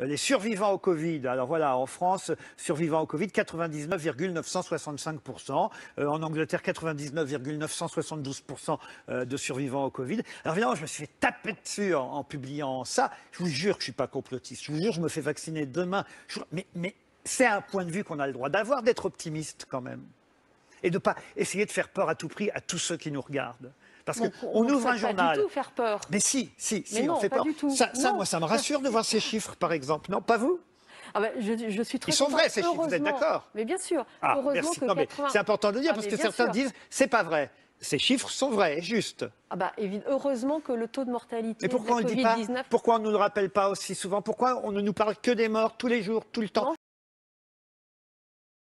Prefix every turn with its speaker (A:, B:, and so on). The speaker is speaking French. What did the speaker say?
A: Euh, les survivants au Covid. Alors voilà, en France, survivants au Covid, 99,965%. Euh, en Angleterre, 99,972% euh, de survivants au Covid. Alors évidemment, je me suis fait taper dessus en, publiant ça. Je vous jure que je ne suis pas complotiste. Je vous jure, je me fais vacciner demain. mais, mais c'est un point de vue qu'on a le droit d'avoir, d'être optimiste quand même. Et de ne pas essayer de faire peur à tout prix à tous ceux qui nous regardent. Parce qu'on on ouvre un journal. Pas du tout faire peur. Mais si, si, si, on fait pas peur. Ça, moi, ça me rassure de voir ces chiffres, par exemple. Non, pas vous ah bah, je, suis très Ils sont vrais ces chiffres, vous êtes d'accord Mais bien sûr. Ah, heureusement C'est important de dire ah, parce que certains disent c'est pas vrai. Ces chiffres sont vrais, justes.
B: Ah bah, heureusement que le taux de mortalité.
A: Mais pourquoi on dit Pourquoi on ne nous le rappelle pas aussi souvent Pourquoi on ne nous parle que des morts tous les jours, tout le temps